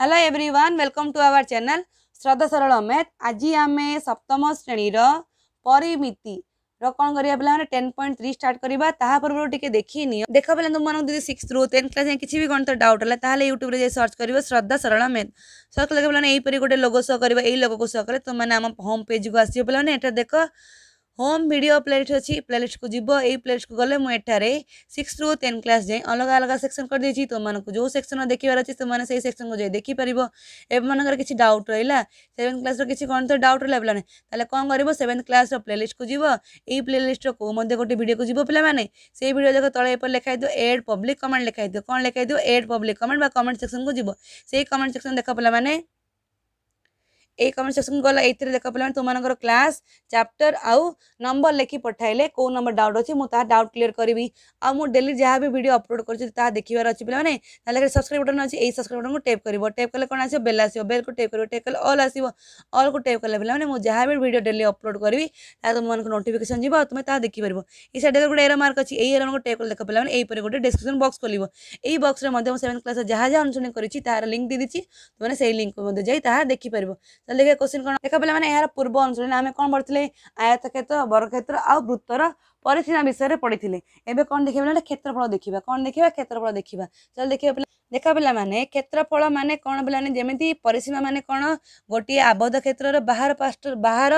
hello everyone welcome to our channel Shraddha Saral math आज आम सप्तम श्रेणी परिमिति कौन करा टेन पॉइंट थ्री स्टार्ट करा तापूर्व टे देखनी देख पे तुमको दीदी सिक्स रू टेन्थ क्लास जाए किसी भी गणित डाउट है यूट्यूब जाए सर्च कर श्रद्धा सरल मेथ सर्च लगे पे यहीपर गोटे लोग सह कर लोग को सह कले तुम्हें आम होम पेज को आसो पे देख होम वीडियो प्लेलीस्ट अच्छी प्लेलीस्ट को जीव यही प्लेलीस्ट को गले मुझे सिक्स रू टेन क्लास जाए अलग अलग सेक्शन कर देती तुम तो जो सेक्शन देखार अच्छे तुम तो से सेक्शन को जाए देखिपर एवं किसी डाउट रहा सेवेन्थ क्लास किसी कौन तो डाउट रहा पे तेल कौन कर सेवेन्थ क्लास प्लेलीस्ट को जी प्लेलीस्ट को मैं गोटे भिड को जी पे से भिड देख तेपर लिखाई थो एड पब्लिक कमेंट लिखाई थो कौन लिखाई थो एड पब्लिक कमेंट बा कमेंट सेक्शन को जी से कमेंट सेक्शन देख पे ये कमेंट सेक्शन गला ये देखा पड़े तुम क्लास चैप्टर आउ नंबर लिखी पठाइले कौ नंबर डाउट अच्छे मुझे डाउट क्लीयर करी आउ डेली जहाँ भी भिडियो अपलोड कर देखार अच्छी पे मैंने सब्सक्राइब बटन अच्छे यही सब्सक्राइब बटन को टेप कर टेप कले कौन आसो बेल आसो बेल को टेप कर टेप कले अल आस अल को टेप कले पे जहाँ भी भिडियो डेली अपलोड करी तुम नोटिकेसन जी तुम देखो इस गोटे एर मार्क अच्छे यही एर को टेप कर देख पे मैंने गोटे डिस्क्रिप्शन बक्स खोल यही बक्स में सेवेन्थ क्लास जहाँ जहाँ अनुसरण करी तरह लिंक दे दी तुमने से लिंक को देखिपार ତାହେଲେ କୋଶ୍ଚିନ୍ କ'ଣ ଦେଖ ପିଲାମାନେ ଏହାର ପୂର୍ବ ଅଞ୍ଚଳରେ ଆମେ କ'ଣ ପଢ଼ିଥିଲେ ଆୟତ କ୍ଷେତ୍ର ବରକ୍ଷେତ୍ର ଆଉ ବୃତ୍ତର ପରିସୀମା ବିଷୟରେ ପଢ଼ିଥିଲେ ଏବେ କ'ଣ ଦେଖିବା ପିଲା କ୍ଷେତ୍ରଫଳ ଦେଖିବା କ'ଣ ଦେଖିବା କ୍ଷେତ୍ରଫଳ ଦେଖିବା ତାହେଲେ ଦେଖିବା ପିଲା ଦେଖ ପିଲାମାନେ କ୍ଷେତ୍ରଫଳ ମାନେ କ'ଣ ପିଲାମାନେ ଯେମିତି ପରିସୀମା ମାନେ କ'ଣ ଗୋଟିଏ ଆବଦ୍ଧ କ୍ଷେତ୍ରର ବାହାର ପାଷ୍ଟ ବାହାର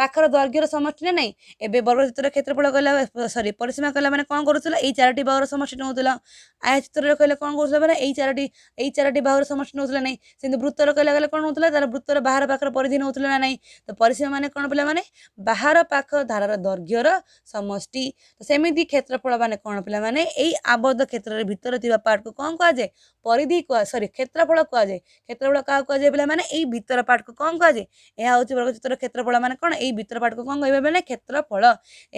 ପାଖର ଦୈର୍ଘ୍ୟର ସମଷ୍ଟି ନା ନାହିଁ ଏବେ ବର୍ଗ ଚିତ୍ର କ୍ଷେତ୍ରଫଳ କହିଲା ସରି ପରିସୀମା କହିଲା ମାନେ କ'ଣ କରୁଥିଲ ଏଇ ଚାରୋଟି ବାହୁର ସମଷ୍ଟି ନେଉଥିଲା ଚିତ୍ରରେ କହିଲେ କ'ଣ କରୁଥିଲା ମାନେ ଏଇ ଚାରୋଟି ଏଇ ଚାରୋଟି ବାହୁର ସମଷ୍ଟି ନେଉଥିଲା ନାହିଁ ସେମିତି ବୃତ୍ତର କହିଲା କହିଲେ କ'ଣ ହେଉଥିଲା ତାର ବୃତ୍ତର ବାହାର ପାଖର ପରିଧି ନେଉଥିଲା ନା ନାହିଁ ତ ପରିସୀମା ମାନେ କ'ଣ ପିଲାମାନେ ବାହାର ପାଖ ଧାରର ଦୈର୍ଘ୍ୟର ସମଷ୍ଟି ତ ସେମିତି କ୍ଷେତ୍ରଫଳ ମାନେ କ'ଣ ପିଲାମାନେ ଏଇ ଆବଦ୍ଧ କ୍ଷେତ୍ରରେ ଭିତରେ ଥିବା ପାର୍ଟକୁ କ'ଣ କୁହାଯାଏ ପରିଧି କୁହା ସରି କ୍ଷେତ୍ରଫଳ କୁହାଯାଏ କ୍ଷେତ୍ରଫଳ କାହାକୁ କୁହାଯାଏ ପିଲାମାନେ ଏଇ ଭିତର ପାର୍ଟକୁ କ'ଣ କୁହାଯାଏ ଏହା ହେଉଛି ବର୍ଗ ବର୍ଗଚିତ୍ରର କ୍ଷେତ୍ରଫଳ ମାନେ କ'ଣ ଏଇ এই ভিতর পার্টকে କ'ଣ କହିବା ବେଲେ କ୍ଷେତ୍ରଫଳ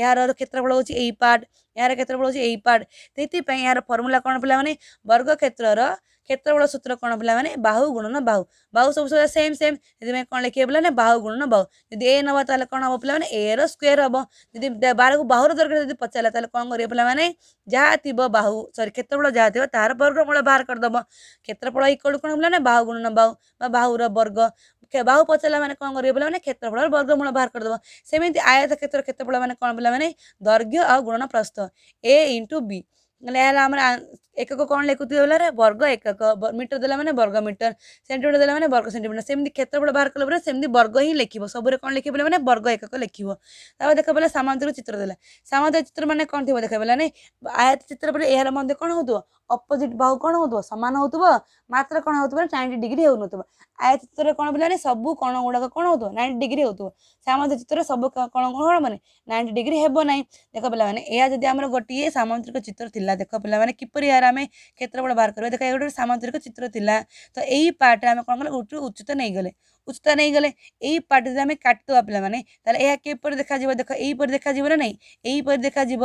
ଏହାର କ୍ଷେତ୍ରଫଳ ହେଉଛି ଏଇ ପାର୍ଟ ଏହାର କ୍ଷେତ୍ରଫଳ ହେଉଛି ଏଇ ପାର୍ଟ ସେଇଥିପାଇଁ ଏହାର ଫର୍ମୁଲା କ'ଣ ପିଲାମାନେ ବର୍ଗ କ୍ଷେତ୍ରର କ୍ଷେତ୍ରଫଳ ସୂତ୍ର କ'ଣ ପିଲାମାନେ ବାହୁ ଗୁଣନ ବାହୁ ବାହୁ ସବୁ ସଦା ସେମ୍ ସେମ୍ ସେଥିପାଇଁ କ'ଣ ଲେଖିବେ ପିଲାମାନେ ବାହୁ ଗୁଣନ ବାହୁ ଯଦି ଏ ନେବା ତାହେଲେ କ'ଣ ହେବ ପିଲାମାନେ ଏର ସ୍କୋୟାର ହେବ ଯଦି ବାରକୁ ବାହୁର ଦରକାର ଯଦି ପଚାରିଲା ତାହେଲେ କ'ଣ କରିବେ ପିଲାମାନେ ଯାହା ଥିବ ବାହୁ ସରି କ୍ଷେତ୍ରଫଳ ଯାହା ଥିବ ତାହାର ବର୍ଗମୂଳ ବାହାର କରିଦେବ କ୍ଷେତ୍ରଫଳ ଇକ୍ୱାଲ୍ କ'ଣ ପିଲାମାନେ ବାହୁ ଗୁଣନ ବାହୁ ବା ବାହୁର ବର୍ଗ ବାହୁ ପଚାରିଲା ମାନେ କ'ଣ କରିବେ ପିଲାମାନେ କ୍ଷେତ୍ରଫଳର ବର୍ଗମୂଳ ବାହାର କରିଦେବ ସେମିତି ଆୟତ କ୍ଷେତ୍ର କ୍ଷେତ୍ରଫଳ ମାନେ କ'ଣ ପିଲାମାନେ ଦୈର୍ଘ୍ୟ ଆଉ ଗୁଣନ ପ୍ରସ୍ଥ ଏ ଇଣ୍ଟୁ ବି ଏହାର ଆମର ଏକକ କ'ଣ ଲେଖୁଥିବେ ବୋଲେ ବର୍ଗ ଏକକ ମିଟର ଦେଲା ମାନେ ବର୍ଗ ମିଟର ସେଣ୍ଟିମିଟର ଦେଲା ମାନେ ବର୍ଗ ସେଣ୍ଟିମିଟର ସେମିତି କ୍ଷେତ୍ରଫଳ ବାହାର କଲା ପରେ ସେମିତି ବର୍ଗ ହିଁ ଲେଖିବ ସବୁରେ କ'ଣ ଲେଖିବ ବୋଲେ ମାନେ ବର୍ଗ ଏକକ ଲେଖିବ ତାପରେ ଦେଖ ବୋଲେ ସାମାନ୍ତରିକ ଚିତ୍ର ଦେଲା ସାମାନ୍ତରିକ ଚିତ୍ର ମାନେ କ'ଣ ଥିବ ଦେଖ ବୋଲେ ନାଇଁ ଆୟତ ଚିତ୍ର ପରେ ଏହାର ମଧ୍ୟ କ'ଣ ହେଉଥିବ ଅପୋଜିଟ୍ ବାହୁ କ'ଣ ହେଉଥିବ ସମାନ ହେଉଥିବ ମାତ୍ର କ'ଣ ହେଉଥିବ ନା ନାଇଣ୍ଟି ଡିଗ୍ରୀ ହେଉନଥିବ ଆୟ ଚିତ୍ରରେ କ'ଣ ବୋଲେ ସବୁ କଣ ଗୁଡ଼ାକ କ'ଣ ହେଉଥିବ ନାଇଣ୍ଟି ଡିଗ୍ରୀ ହେଉଥିବ ସାମାନ୍ତରିକ ଚିତ୍ରରେ ସବୁ କଣ କ'ଣ ମାନେ ନାଇଣ୍ଟି ଡିଗ୍ରୀ ହେବ ନାହିଁ ଦେଖ ପିଲାମାନେ ଏହା ଯଦି ଆମର ଗୋଟିଏ ସାମାନ୍ତରିକ ଚିତ୍ର ଥିଲା ଥିଲା ଦେଖ ପିଲାମାନେ କିପରି ଏହାର ଆମେ କ୍ଷେତ୍ର ବଡ଼ ବାହାର କରିବା ଦେଖ ଏଇ ଗୋଟେ ସାମୁଦ୍ରିକ ଚିତ୍ର ଥିଲା ତ ଏଇ ପାର୍ଟରେ ଆମେ କ'ଣ କଲେ ଗୋଟେ ଉଚ୍ଚତା ନେଇଗଲେ ଉଚ୍ଚତା ନେଇଗଲେ ଏଇ ପାର୍ଟ ଯଦି ଆମେ କାଟିଦେବା ପିଲାମାନେ ତାହେଲେ ଏହା କିପରି ଦେଖାଯିବ ଦେଖ ଏଇପରି ଦେଖାଯିବ ନା ନାହିଁ ଏଇପରି ଦେଖାଯିବ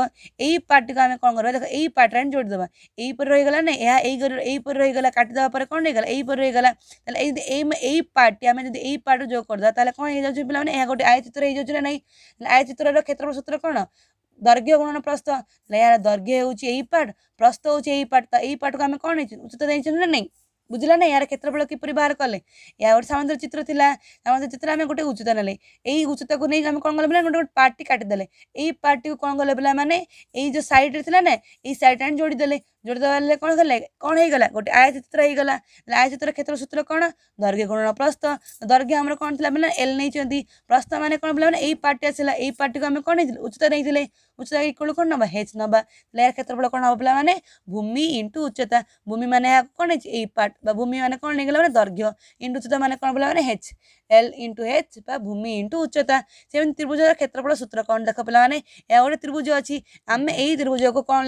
ଏଇ ପାର୍ଟଟିକୁ ଆମେ କ'ଣ କରିବା ଦେଖ ଏଇ ପାର୍ଟରେ ଆମେ ଯୋଡ଼ିଦେବା ଏଇପରି ରହିଗଲା ନା ଏହା ଏଇ ଏଇପରି ରହିଗଲା କାଟିଦେବା ପରେ କ'ଣ ରହିଗଲା ଏଇପରି ରହିଗଲା ତାହେଲେ ଏଇ ଏଇ ଏଇ ପାର୍ଟଟି ଆମେ ଯଦି ଏଇ ପାର୍ଟରୁ ଯୋଗ କରିଦେବା ତାହେଲେ କ'ଣ ହେଇଯାଉଛି ପିଲାମାନେ ଏହା ଗୋଟେ ଆୟଚିତ୍ର ହେଇଯାଉଛି ନା ନାହିଁ ଆୟଚିତ୍ରର କ୍ଷେତ୍ର ସୂତ୍ର କ'ଣ ଦୈର୍ଘ୍ୟ ଗୁଣନ ପ୍ରସ୍ଥ ହେଲେ ଏହାର ଦୈର୍ଘ୍ୟ ହେଉଛି ଏହି ପାର୍ଟ ପ୍ରସ୍ଥ ହେଉଛି ଏହି ପାର୍ଟ ତ ଏହି ପାର୍ଟକୁ ଆମେ କ'ଣ ନେଇଛୁ ଉଚ୍ଚତା ଦେଇଛନ୍ତି ନା ନାହିଁ ବୁଝିଲା ନା ଏହାର କ୍ଷେତ୍ରଫଳ କିପରି ବାହାର କଲେ ଏହା ଗୋଟେ ସାମୁଦ୍ର ଚିତ୍ର ଥିଲା ସାମୁଦ୍ର ଚିତ୍ର ଆମେ ଗୋଟେ ଉଚ୍ଚତା ନେଲେ ଏଇ ଉଚ୍ଚତାକୁ ନେଇକି ଆମେ କ'ଣ କଲେ ବୋଲେ ଗୋଟେ ଗୋଟେ ପାର୍ଟଟି କାଟିଦେଲେ ଏଇ ପାର୍ଟଟିକୁ କ'ଣ କଲେ ବୋଲେ ମାନେ ଏଇ ଯେଉଁ ସାଇଡ଼୍ରେ ଥିଲା ନା ଏଇ ସାଇଡ଼୍ ଆଣି ଯୋଡ଼ିଦେଲେ ଯୋଡ଼ିଦେବା ହେଲେ କ'ଣ ହେଲା କ'ଣ ହେଇଗଲା ଗୋଟେ ଆୟଚିତ୍ର ହେଇଗଲା ହେଲେ ଆୟଚିତ୍ର କ୍ଷେତ୍ର ସୂତ୍ର କ'ଣ ଦୈର୍ଘ୍ୟ ଗୁଣନ ପ୍ରସ୍ତ ଦୈର୍ଘ୍ୟ ଆମର କ'ଣ ଥିଲା ପିଲା ଏଲ୍ ନେଇଛନ୍ତି ପ୍ରସ୍ତ ମାନେ କ'ଣ ପିଲାମାନେ ଏଇ ପାର୍ଟି ଆସିଲା ଏଇ ପାର୍ଟିକୁ ଆମେ କ'ଣ ନେଇଥିଲେ ଉଚ୍ଚତା ନେଇଥିଲେ ଉଚ୍ଚତା ଇକ୍ୱାଲ୍ କ'ଣ ନେବା ହେଚ୍ ନେବା ହେଲେ ଏହାର କ୍ଷେତ୍ରଫଳ କ'ଣ ହେବ ପିଲାମାନେ ଭୂମି ଇଣ୍ଟୁ ଉଚ୍ଚତା ଭୂମି ମାନେ ଏହାକୁ କ'ଣ ହେଇଛି ଏଇ ପାର୍ଟ ବା ଭୂମି ମାନେ କ'ଣ ନେଇଗଲା ମାନେ ଦୈର୍ଘ୍ୟ ଇଣ୍ଟୁ ଉଚ୍ଚତା ମାନେ କ'ଣ ପିଲାମାନେ ହେଚ୍ ଏଲ୍ ଇଣ୍ଟୁ ହେଚ୍ ବା ଭୂମି ଇଣ୍ଟୁ ଉଚ୍ଚତା ସେମିତି ତ୍ରିଭୁଜର କ୍ଷେତ୍ରଫଳ ସୂତ୍ର କ'ଣ ଦେଖ ପିଲାମାନେ ଏହା ଗୋଟେ ତ୍ରିଭୁଜ ଅଛି ଆମେ ଏଇ ତ୍ରିଭୁଜକୁ କ'ଣ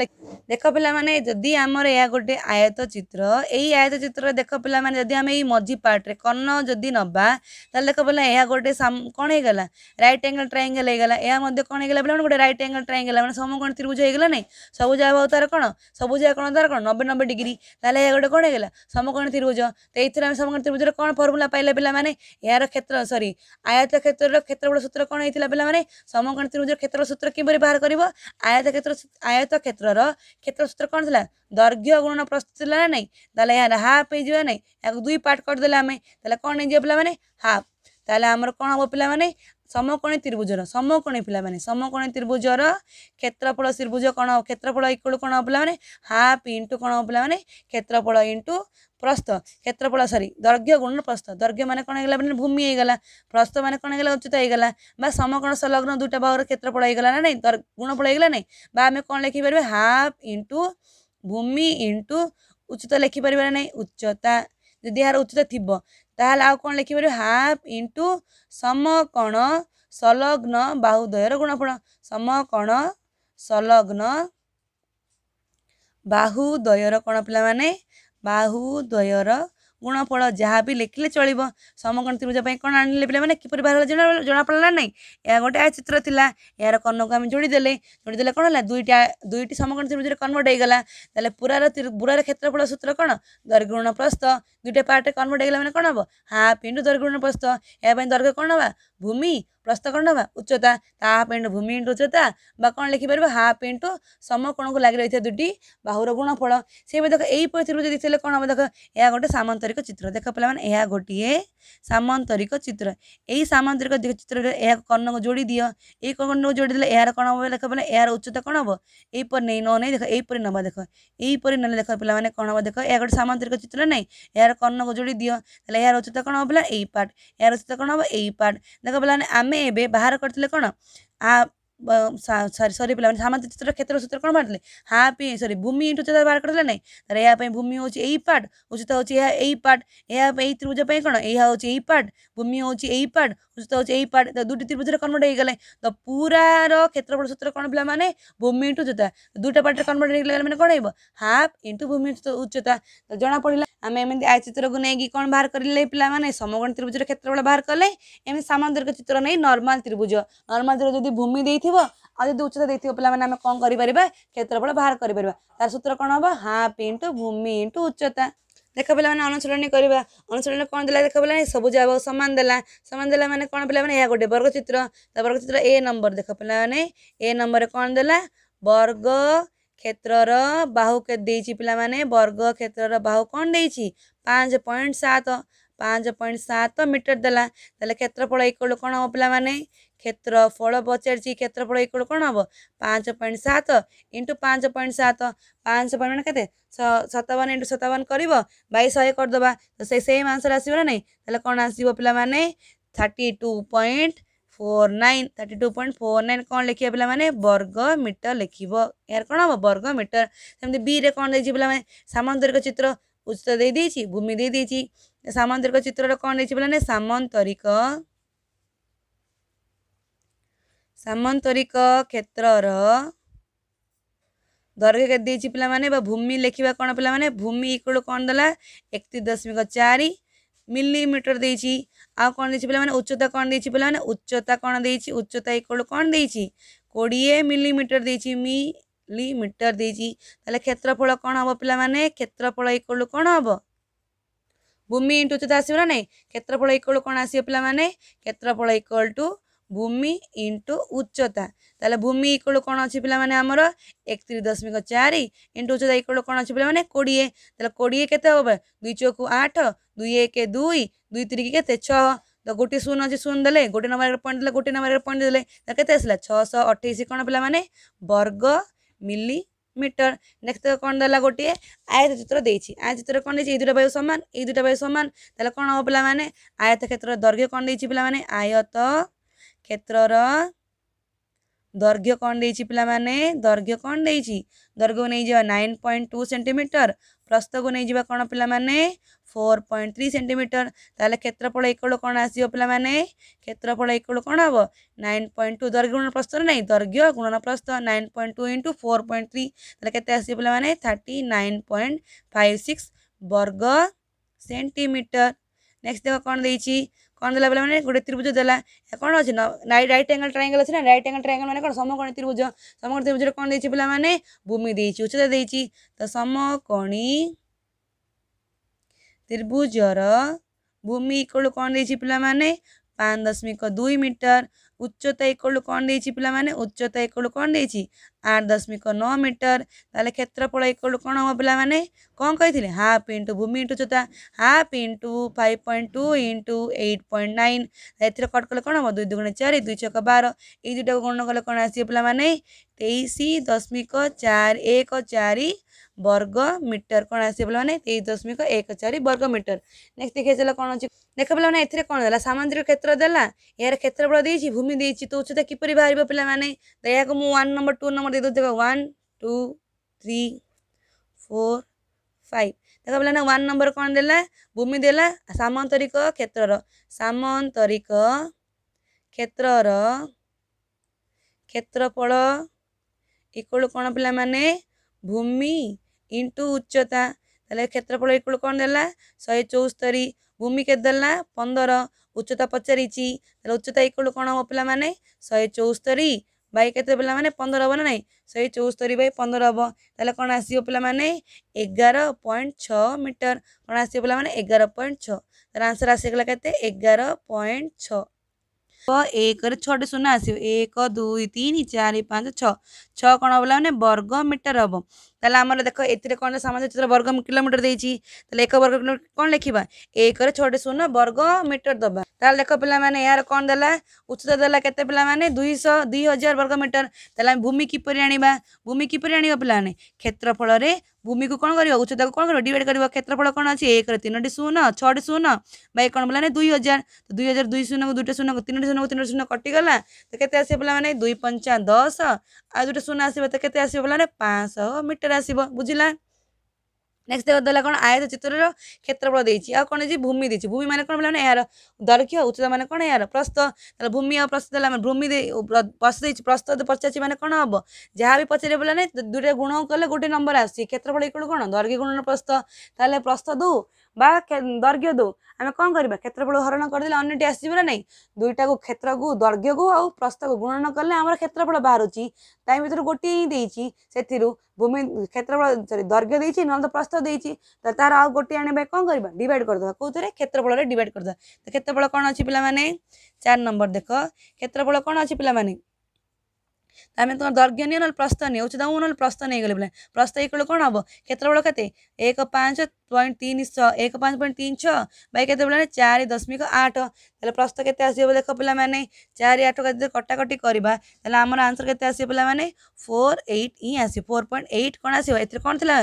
ଦେଖ ପିଲାମାନେ ଯଦି जदि आमर यह गोटे आयत चित्र यही आयत चित्र देख पे जब आम मझी पार्ट्रे कर्ण जदि नवा तो देख पे यह गोटे कण होगा रईट एंगल ट्राइंगल होगा यह कण होगा पे गोटे रईट एंगल ट्राइंगल मैंने समकोण त्रिभुज होगा ना सब जगह बहुत तरह कौन सब जगह कौन तरह कौन नबे नबे डिग्री तेज़े यह गोटे कौन होगा समकोण त्रिभुज तो ये आम समकोण त्रिभुज कौन फर्मूला पाला पे यार क्षेत्र सरी आयत क्षेत्र क्षेत्र क्षेत्रफल सूत्र कौन होता है पे समकोण त्रिभुज क्षेत्र सूत्र किपर बाहर कर आयत क्षेत्र आयत क्षेत्र क्षेत्र सूत्र कौन थी ଦୈର୍ଘ୍ୟ ଗୁଣ ପ୍ରସ୍ତୁତ ହେଲା ନା ନାହିଁ ତାହେଲେ ଏହାର ହାଫ୍ ହେଇଯିବ ନାହିଁ ଏହାକୁ ଦୁଇ ପାର୍ଟ କରିଦେଲେ ଆମେ ତାହେଲେ କ'ଣ ହେଇଯିବ ପିଲାମାନେ ହାଫ୍ ତାହେଲେ ଆମର କ'ଣ ହବ ପିଲାମାନେ ସମକୋଣୀ ତ୍ରିଭୁଜର ସମକୋଣୀ ପିଲାମାନେ ସମକୋଣୀ ତ୍ରିଭୁଜର କ୍ଷେତ୍ରଫଳ ତ୍ରିଭୁଜ କ'ଣ ହବ କ୍ଷେତ୍ରଫଳ ଇକ୍ୱଳ କ'ଣ ହବ ପିଲାମାନେ ହାଫ୍ ଇଣ୍ଟୁ କ'ଣ ହବ ପିଲାମାନେ କ୍ଷେତ୍ରଫଳ ଇଣ୍ଟୁ ପ୍ରସ୍ତ କ୍ଷେତ୍ରଫଳ ସରି ଦୈର୍ଘ୍ୟ ଗୁଣ ପ୍ରସ୍ତ ଦୈର୍ଘ୍ୟ ମାନେ କ'ଣ ହେଇଗଲା ମାନେ ଭୂମି ହେଇଗଲା ପ୍ରସ୍ତ ମାନେ କ'ଣ ହେଇଗଲା ଉଚ୍ଚତା ହେଇଗଲା ବା ସମକୋଣ ସଂଲଗ୍ନ ଦୁଇଟା ଭାଗର କ୍ଷେତ୍ରଫଳ ହେଇଗଲା ନା ନାହିଁ ଗୁଣ ପଳେଇଗଲା ନାହିଁ ବା ଆମେ କ'ଣ ଲେଖିପାରିବେ ହାଫ୍ ଇଣ୍ଟୁ ଭୂମି ଇଣ୍ଟୁ ଉଚ୍ଚତା ଲେଖିପାରିବାର ନାହିଁ ଉଚ୍ଚତା ଯଦି ଏହାର ଉଚ୍ଚତା ଥିବ ତାହେଲେ ଆଉ କ'ଣ ଲେଖିପାରିବ ହାଫ୍ ଇଣ୍ଟୁ ସମକଣ ସଂଲଗ୍ନ ବାହୁଦ୍ୱୟର ଗୁଣଫଳ ସମକଣ ସଂଲଗ୍ନ ବାହୁଦ୍ୱୟର କ'ଣ ପିଲାମାନେ ବାହୁଦ୍ୱୟର ଗୁଣଫଳ ଯାହା ବି ଲେଖିଲେ ଚଳିବ ସମଗଣ ତ୍ରିଭୁଜ ପାଇଁ କ'ଣ ଆଣିଲେ ପିଲାମାନେ କିପରି ବାହାର ବାହାରିଲା ଜଣା ଜଣାପଡ଼ିଲା ନାହିଁ ଏହା ଗୋଟେ ଚିତ୍ର ଥିଲା ଏହାର କର୍ଣ୍ଣକୁ ଆମେ ଯୋଡ଼ିଦେଲେ ଯୋଡ଼ିଦେଲେ କ'ଣ ହେଲା ଦୁଇଟି ଦୁଇଟି ସମଗଣ ତ୍ରିଭୁଜରେ କନଭର୍ଟ ହେଇଗଲା ତାହେଲେ ପୁରାର ବୁରାର କ୍ଷେତ୍ରଫଳ ସୂତ୍ର କ'ଣ ଦୈର୍ଘୁଣ ପ୍ରସ୍ତ ଦୁଇଟା ପାର୍ଟରେ କନଭର୍ଟ ହେଇଗଲା ମାନେ କ'ଣ ହେବ ହାଫ୍ ଇଣ୍ଟୁ ଦୈର୍ଘୁଣ ପ୍ରସ୍ତ ଏହା ପାଇଁ ଦୈର୍ଘ୍ୟ କ'ଣ ହେବା ভূমি প্রସ୍ତ କ'ଣ ନେବା ଉଚ୍ଚତା ତା ହାଫ୍ ଇଣ୍ଟୁ ଭୂମି ଇଣ୍ଟୁ ଉଚ୍ଚତା ବା କ'ଣ ଲେଖିପାରିବା ହାଫ୍ ଇଣ୍ଟୁ ସମକୋଣକୁ ଲାଗି ରହିଥିବା ଦୁଇଟି ବାହୁର ଗୁଣଫଳ ସେଇ ଦେଖ ଏଇ ପରିସ୍ଥିତିରୁ ଯଦି ଥିଲେ କ'ଣ ହେବ ଦେଖ ଏହା ଗୋଟେ ସାମନ୍ତରିକ ଚିତ୍ର ଦେଖ ପିଲାମାନେ ଏହା ଗୋଟିଏ ସାମନ୍ତରିକ ଚିତ୍ର ଏଇ ସାମନ୍ତରିକ ଚିତ୍ରରେ ଏହା କର୍ଣ୍ଣକୁ ଯୋଡ଼ି ଦିଅ ଏଇ କର୍ଣ୍ଣକୁ ଯୋଡ଼ି ଦେଲେ ଏହାର କ'ଣ ହେବ ଦେଖ ପିଲା ଏହାର ଉଚ୍ଚତା କ'ଣ ହେବ ଏଇପରି ନେଇ ନ ନେଇ ଦେଖ ଏଇପରି ନେବା ଦେଖ ଏଇପରି ନେଲେ ଦେଖ ପିଲାମାନେ କ'ଣ ହେବ ଦେଖ ଏହା ଗୋଟେ ସାମନ୍ତରିକ ଚିତ୍ର ନାହିଁ ଏହାର କର୍ଣ୍ଣକୁ ଯୋଡ଼ି ଦିଅ ତାହେଲେ ଏହାର ଉଚ୍ଚତା କ'ଣ ହେବ ପିଲା ଏଇ ପାର୍ଟ ଏହାର ଉଚ୍ଚତା କ'ଣ ହେବ ଏଇ ପାର୍ଟ ତାଙ୍କ ପିଲାମାନେ ଆମେ ଏବେ ବାହାର କରିଥିଲେ କ'ଣ ଆ ସରି ସରି ପିଲାମାନେ ସାମାଜିକ ଚିତ୍ର କ୍ଷେତ୍ର ସୂତ୍ର କ'ଣ ବାହାରିଥିଲେ ହା ପାଇଁ ସରି ଭୂମି ଇଣ୍ଟୁ ଚେତା ବାହାର କରିଥିଲେ ନାହିଁ ତାହେଲେ ଏହା ପାଇଁ ଭୂମି ହେଉଛି ଏଇ ପାର୍ଟ ଉଚିତ ହେଉଛି ଏହା ଏଇ ପାର୍ଟ ଏହା ଏଇ ତ୍ରିଭୁଜ ପାଇଁ କ'ଣ ଏହା ହେଉଛି ଏଇ ପାର୍ଟ ଭୂମି ହେଉଛି ଏଇ ପାର୍ଟ ଉଚିତ ହେଉଛି ଏଇ ପାର୍ଟ ତ ଦୁଇଟି ତ୍ରିଭୁଜରେ କନଭର୍ଟ ହେଇଗଲେ ତ ପୁରାର କ୍ଷେତ୍ରଫଳ ସୂତ୍ର କ'ଣ ପିଲାମାନେ ଭୂମି ଇଣ୍ଟୁ ଚେତା ଦୁଇଟା ପାର୍ଟରେ କନଭର୍ଟ ହେଇଗଲେ ମାନେ କ'ଣ ହେବ ହାଫ୍ ଇଣ୍ଟୁ ଭୂମି ଉଚ୍ଚତା ଜଣା ପଡ଼ିଲା ଆମେ ଏମିତି ଆୟ ଚିତ୍ରକୁ ନେଇକି କ'ଣ ବାହାର କରିଲେ ପିଲାମାନେ ସମଗଣ ତ୍ରିଭୁଜର କ୍ଷେତ୍ରଫଳ ବାହାର କଲେ ଏମିତି ସାମାନ୍ତରିକ ଚିତ୍ର ନେଇ ନର୍ମାଲ ତ୍ରିଭୁଜ ନର୍ମାଲ ତ୍ରିଭୁଜ ଯଦି ଭୂମି ଦେଇଥିବ ଆଉ ଯଦି ଉଚ୍ଚତା ଦେଇଥିବ ପିଲାମାନେ ଆମେ କ'ଣ କରିପାରିବା କ୍ଷେତ୍ରଫଳ ବାହାର କରିପାରିବା ତାର ସୂତ୍ର କ'ଣ ହେବ ହାଫ୍ ଇଣ୍ଟୁ ଭୂମି ଇଣ୍ଟୁ ଉଚ୍ଚତା ଦେଖ ପିଲାମାନେ ଅନୁଶୀଳନୀ କରିବା ଅନୁଶୀଳନୀ କ'ଣ ଦେଲା ଦେଖ ପିଲାମାନେ ସବୁ ଯାକ ସମାନ ଦେଲା ସମାନ ଦେଲା ମାନେ କ'ଣ ପିଲାମାନେ ଏହା ଗୋଟେ ବର୍ଗଚିତ୍ର ତା ବର୍ଗଚିତ୍ର ଏ ନମ୍ବର ଦେଖ ପିଲାମାନେ ଏ ନମ୍ବରରେ କ'ଣ ଦେଲା ବର୍ଗ କ୍ଷେତ୍ରର ବାହୁ ଦେଇଛି ପିଲାମାନେ ବର୍ଗ କ୍ଷେତ୍ରର ବାହୁ କ'ଣ ଦେଇଛି ପାଞ୍ଚ ପଏଣ୍ଟ ସାତ ପାଞ୍ଚ ପଏଣ୍ଟ ସାତ ମିଟର ଦେଲା ତାହେଲେ କ୍ଷେତ୍ରଫଳ ଇକ୍ୱାଲ୍ କ'ଣ ହେବ ପିଲାମାନେ କ୍ଷେତ୍ରଫଳ ପଚାରିଛି କ୍ଷେତ୍ରଫଳ ଇକ୍ୱାଲ୍ କ'ଣ ହେବ ପାଞ୍ଚ ପଏଣ୍ଟ ସାତ ଇଣ୍ଟୁ ପାଞ୍ଚ ପଏଣ୍ଟ ସାତ ପାଞ୍ଚ ପଏଣ୍ଟ ମାନେ କେତେ ସତାବନ ଇଣ୍ଟୁ ସତାବନ କରିବ ବାଇ ଶହେ କରିଦେବା ତ ସେ ସେମ୍ ଆନ୍ସର୍ ଆସିବ ନା ନାହିଁ ତାହେଲେ କ'ଣ ଆସିବ ପିଲାମାନେ thirty two point four nine thirty two point four nine कौन लिखे पे वर्ग मीटर लिख यार कौन हम वर्ग मीटर सेमती कौन देखिए पे सामांतरिक चित्र उच्च दे दी भूमि दे दी सामांतरिक चित्र कौन देखिए पे सामांतरिक सामांतरिक क्षेत्र दर्घ के पे भूमि लिखा कौन पे भूमि इक्वल कौन देला एक दशमिक चार ମିଲିମିଟର ଦେଇଛି ଆଉ କ'ଣ ଦେଇଛି ପିଲାମାନେ ଉଚ୍ଚତା କ'ଣ ଦେଇଛି ପିଲାମାନେ ଉଚ୍ଚତା କ'ଣ ଦେଇଛି ଉଚ୍ଚତା ଇକ୍ୱାଲ୍ କ'ଣ ଦେଇଛି କୋଡ଼ିଏ ମିଲିମିଟର ଦେଇଛି ମିଲିମିଟର ଦେଇଛି ତାହେଲେ କ୍ଷେତ୍ରଫଳ କ'ଣ ହେବ ପିଲାମାନେ କ୍ଷେତ୍ରଫଳ ଇକ୍ୱାଲ୍ କ'ଣ ହେବ ଭୂମି ଇଣ୍ଟୁ ଉଚ୍ଚତା ଆସିବ ନା ନାହିଁ କ୍ଷେତ୍ରଫଳ ଇକ୍ୱାଲ୍ କ'ଣ ଆସିବ ପିଲାମାନେ କ୍ଷେତ୍ରଫଳ ଇକ୍ୱାଲ୍ ଟୁ ভূমি ইন্টু উচ্চতা তাহলে ভূমি ইকুয়াল କ'ଣ ଅଛି ପିଲାମାନେ ଆମର ଏକତିରିଶ ଦଶମିକ ଚାରି ଇଣ୍ଟୁ ଉଚ୍ଚତା ଇକୁଆଲ କ'ଣ ଅଛି ପିଲାମାନେ କୋଡ଼ିଏ ତାହେଲେ କୋଡ଼ିଏ କେତେ ହେବ ଦୁଇ ଚଉକୁ ଆଠ ଦୁଇ ଏକ ଦୁଇ ଦୁଇ ତିରିକି କେତେ ଛଅ ତ ଗୋଟିଏ ଶୂନ ଅଛି ଶୂନ ଦେଲେ ଗୋଟେ ନମ୍ବର ପଏଣ୍ଟ ଦେଲେ ଗୋଟେ ନମ୍ବର ପଏଣ୍ଟ ଦେଲେ ତାହେଲେ କେତେ ଆସିଲା ଛଅଶହ ଅଠେଇଶ କ'ଣ ପିଲାମାନେ ବର୍ଗ ମିଲି মিটার নেক্সট কোণ দেলা গোটিয়ে আয়ত চিত্র দিয়েছি আয়ত চিত্র কোণ দিয়েছি এই দুটা বায়ু সমান এই দুটা বায়ু সমান তাহলে কোণ হব পিলা মানে আয়ত ক্ষেত্র দৈর্ঘ্য কোণ দিয়েছি পিলা মানে আয়ত କ୍ଷେତ୍ରର ଦୈର୍ଘ୍ୟ କ'ଣ ଦେଇଛି ପିଲାମାନେ ଦୈର୍ଘ୍ୟ କ'ଣ ଦେଇଛି ଦୈର୍ଘ୍ୟକୁ ନେଇଯିବା ନାଇନ୍ ପଏଣ୍ଟ ଟୁ ସେଣ୍ଟିମିଟର ପ୍ରସ୍ତକୁ ନେଇଯିବା କ'ଣ ପିଲାମାନେ ଫୋର୍ ପଏଣ୍ଟ ଥ୍ରୀ ସେଣ୍ଟିମିଟର ତାହେଲେ କ୍ଷେତ୍ରଫଳ ଏକଳ କ'ଣ ଆସିବ ପିଲାମାନେ କ୍ଷେତ୍ରଫଳ ଏକଳ କ'ଣ ହେବ ନାଇନ୍ ପଏଣ୍ଟ ଟୁ ଦୈର୍ଘ୍ୟ ଗୁଣନ ପ୍ରସ୍ତର ନାହିଁ ଦୈର୍ଘ୍ୟ ଗୁଣନ ପ୍ରସ୍ତ nine point two into four point three ତାହେଲେ କେତେ ଆସିବ ପିଲାମାନେ thirty nine point five six ବର୍ଗ ସେଣ୍ଟିମିଟର ନେକ୍ସଟ ଦେଖ କ'ଣ ଦେଇଛି କ'ଣ ଦେଲା ବେଲେ ମାନେ ଗୋଟେ ତ୍ରିଭୁଜ ଦେଲା କ'ଣ ଅଛି ରାଇଟ୍ ଆଙ୍ଗଲ୍ ଟ୍ରାଙ୍ଗଲ୍ ଅଛି ନା ରାଇଟ୍ ଆଙ୍ଗଲ୍ ଟ୍ରାଙ୍ଗଲ୍ ମାନେ କ'ଣ ସମକୋଣୀ ତ୍ରିଭୁଜ ସମକୋଣୀ ତ୍ରିଭୁଜରେ କ'ଣ ଦେଇଛି ପିଲାମାନେ ଭୂମି ଦେଇଛି ଉଚ୍ଚତା ଦେଇଛି ତ ସମକୋଣୀ ତ୍ରିଭୁଜର ଭୂମି ଇକ୍ୱାଲ୍ କ'ଣ ଦେଇଛି ପିଲାମାନେ ପାଞ୍ଚ ଦଶମିକ ଦୁଇ ମିଟର ଉଚ୍ଚତା ଇକ୍ୱାଲ୍ କ'ଣ ଦେଇଛି ପିଲାମାନେ ଉଚ୍ଚତା ଇକ୍ୱାଲ୍ କ'ଣ ଦେଇଛି आठ दशमिक नौ मीटर ताले क्षेत्रफल इक्वल कौन हम पे कौन कही हाफ इंटु भूमि इंटु चोता half into five point two into eight point nine एथेर कट कले कौन हम दुई दुगुण चार दुई छक बार युटा को गण कले कौन आस पाने तेईस दशमिक चार एक चार वर्ग मीटर कौन आस पाने तेईस दशमिक एक चार वर्ग मीटर नेक्स्ट देखिए चलो कौन अच्छे देख पाने ये कौन दे सामुद्रिक क्षेत्र देला यार क्षेत्रफल दे भूमि देती तो उच्चता किपर बाहर पे दया को मुझ वन नंबर टू नंबर ମୋର ଦେଇ ଦେଉଥିବା one two three four five ଦେଖ ପିଲା ନା ୱାନ୍ ନମ୍ବର କ'ଣ ଦେଲା ଭୂମି ଦେଲା ସାମନ୍ତରିକ କ୍ଷେତ୍ରର ସାମନ୍ତରିକ କ୍ଷେତ୍ରର କ୍ଷେତ୍ରଫଳ ଇକୁଳୁ କ'ଣ ପିଲାମାନେ ଭୂମି ଇଣ୍ଟୁ ଉଚ୍ଚତା ତାହେଲେ କ୍ଷେତ୍ରଫଳ ଇକୁଳୁ କ'ଣ ଦେଲା ଶହେ ଚଉସ୍ତରୀ ଭୂମି କେତେ ଦେଲା ପନ୍ଦର ଉଚ୍ଚତା ପଚାରିଛି ତାହେଲେ ଉଚ୍ଚତା ଇକୁଳୁ କ'ଣ ହେବ ପିଲାମାନେ ଶହେ ଚଉସ୍ତରୀ ବାଇ କେତେ ପିଲାମାନେ ପନ୍ଦର ହେବ ନା ନାହିଁ ସେଇ ଚଉସ୍ତରୀ ବାଇ ପନ୍ଦର ହେବ ତାହେଲେ କ'ଣ ଆସିବ ପିଲାମାନେ ଏଗାର ପଏଣ୍ଟ ଛଅ ମିଟର କ'ଣ ଆସିବ ପିଲାମାନେ ଏଗାର ପଏଣ୍ଟ ଛଅ ତାହେଲେ ଆନ୍ସର୍ ଆସିଗଲା କେତେ ଏଗାର ପଏଣ୍ଟ ଛଅ ଏକରେ ଛଅଟି ଶୂନ ଆସିବ ଏକ ଦୁଇ ତିନି ଚାରି ପାଞ୍ଚ ଛଅ ଛଅ କ'ଣ ହେବ ମାନେ ବର୍ଗ ମିଟର ହେବ ତାହେଲେ ଆମର ଦେଖ ଏଥିରେ କ'ଣ ସାମାନ୍ୟ ଚିତ୍ର ବର୍ଗ କିଲୋମିଟର ଦେଇଛି ତାହେଲେ ଏକ ବର୍ଗ କିଲୋମିଟର କ'ଣ ଲେଖିବା ଏକରେ ଛଅଟି ଶୂନ ବର୍ଗ ମିଟର ଦେବା ତାହେଲେ ଦେଖ ପିଲାମାନେ ଏହାର କ'ଣ ଦେଲା ଉଚ୍ଚତା ଦେଲା କେତେ ପିଲାମାନେ ଦୁଇଶହ ଦୁଇ ହଜାର ବର୍ଗ ମିଟର ତାହେଲେ ଆମେ ଭୂମି କିପରି ଆଣିବା ଭୂମି କିପରି ଆଣିବା ପିଲାମାନେ କ୍ଷେତ୍ରଫଳରେ ভূমি কো কোন গরি ওছতা কো কোন গরি ডিভাইড করিব ক্ষেত্রফল কোন আছে এক আর তিনটি শূন্য না ছটি শূন্য বাই কোন বলানে 2000 তো 2200 না দুইটা শূন্য কো তিনটে শূন্য কো তিনটে শূন্য কটি গলা তো কতে আছে বলা মানে 2510 আর দুইটা শূন্য আছে তকেতে আছে বলা মানে 500 মিটার আছে বুঝিলা नेक्स्ट देखा दे कौन आयत चित्र क्षेत्रफल देती आ कौन भूमि देती भूमि मैंने कौन मिले यार दर्घ्य उच्चता मैंने कौन यार प्रस्त भूमि आ प्रस्त भूमि प्रस्त देती प्रस्त पचार मैंने कौन हम जहाँ भी पचारे बोला ना दुटे गुण कले गोटे नंबर आस क्षेत्रफल कौन दर्घ्य गुण प्रस्त प्रस्त दू बा दर्ग्य दो आउने कि क्षेत्रफल हरे अन्य टी आयो नै को क्षेत्रको दर्ग्यको आउ प्रस्तु गुण न कलेर क्षेत्रफल बाहुँछ ता भित्र गोटी भूमि क्षेत्रफल सरी दर्ग्यो प्रस्तवार आउँ गोटी आण कहाँ डिभाइड गरिदिएको कोही क्षेत्रफलले डिड गरिदि क्षेत्रफल कन अस् पिने चार नम्बर देख क्षेत्रफल कन् अस् पिया ତୁମର ନିଅ ନହେଲେ ಆಮೇಲೆ ತಗೊಂಡು ದೌರ್ಘನ್ಯನಲ್ಲಿ ନହେଲେ ಉಚಿತವನಲ್ಲಿ ಪ್ರಸ್ಥಾನೆ ಈಗಲೇ ପ୍ରସ୍ତ ହେଇଗଲେ କ'ଣ ହେବ କେତେବେଳେ କେତେ ଏକ ପାଞ୍ଚ ପଏଣ୍ଟ ତିନି ଛଅ ଏକ ପାଞ୍ଚ ପଏଣ୍ଟ ତିନି ଛଅ ବାଇ କେତେବେଳେ ଚାରି ଦଶମିକ ଆଠ ତାହେଲେ ପ୍ରସ୍ଥ କେତେ ଆସିବ ଦେଖ ପିଲାମାନେ ଚାରି ଆଠ ଯଦି କଟାକଟି କରିବା ତାହେଲେ ଆମର ଆନ୍ସର୍ କେତେ ଆସିବ ପିଲାମାନେ ଫୋର୍ ଏଇଟ୍ ହିଁ ଆସିବ ଫୋର୍ ପଏଣ୍ଟ ଏଇଟ୍ କ'ଣ ଆସିବ ଏଥିରେ କ'ଣ ଥିଲା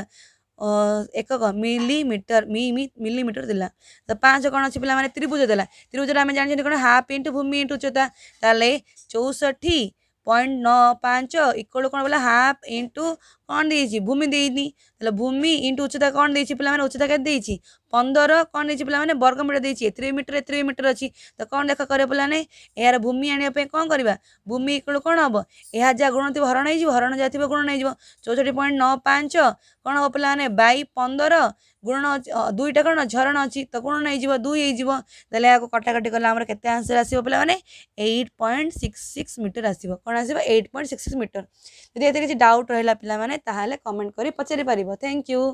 ଏକକ ମିଲିମିଟର ମିମି ମିଲିମିଟର ଥିଲା ତ ପାଞ୍ଚ କ'ଣ ଅଛି ପିଲାମାନେ ତ୍ରିଭୁଜ ଦେଲା ତ୍ରିଭୁଜରେ ଆମେ ଜାଣିଛନ୍ତି କ'ଣ ହାଫ୍ ଇଣ୍ଟୁ ଭୂମି ଇଣ୍ଟୁ ଉଚ୍ଚତା ତାହେଲେ ଚଉଷଠି পয়েন্ট নଅ ପାଞ୍ଚ ଇକ୍ୱାଲ୍ କ'ଣ ବୋଲେ ହାଫ୍ ଇଣ୍ଟୁ କ'ଣ ଦେଇଛି ଭୂମି ଦେଇନି ତାହେଲେ ଭୂମି ଇଣ୍ଟୁ ଉଚ୍ଚତା କ'ଣ ଦେଇଛି ପିଲାମାନେ ଉଚ୍ଚତା କେତେ ଦେଇଛି ପନ୍ଦର କ'ଣ ହେଇଛି ପିଲାମାନେ ବର୍ଗ ମିଟର ଦେଇଛି ଏଥିରେ ମିଟର ଏଥିରେ ମିଟର ଅଛି ତ କ'ଣ ଲେଖା କରିବ ପିଲାମାନେ ଏହାର ଭୂମି ଆଣିବା ପାଇଁ କ'ଣ କରିବା ଭୂମି ଇକ୍ୱଲ୍ କ'ଣ ହେବ ଏହା ଯାହା ଗୁଣ ଥିବ ହରଣ ହେଇଯିବ ହରଣ ଯାହା ଥିବ ଗୁଣ ହେଇଯିବ ଚଉଷଠି ପଏଣ୍ଟ ନଅ ପାଞ୍ଚ କ'ଣ ହେବ ପିଲାମାନେ ବାଇ ପନ୍ଦର ଗୁଣ ଦୁଇଟା କ'ଣ ଝରଣ ଅଛି ତ ଗୁଣ ହେଇଯିବ ଦୁଇ ହେଇଯିବ ତାହେଲେ ଏହାକୁ କଟାକଟି କଲେ ଆମର କେତେ ଆନ୍ସର ଆସିବ ପିଲାମାନେ eight point six six metre ଆସିବ କ'ଣ ଆସିବ eight point six six metre ଯଦି ଏତେ କିଛି ଡାଉଟ୍ ରହିଲା ପିଲାମାନେ ତାହେଲେ କମେଣ୍ଟ କରି ପଚାରିପାରିବ ଥ୍ୟାଙ୍କ ୟୁ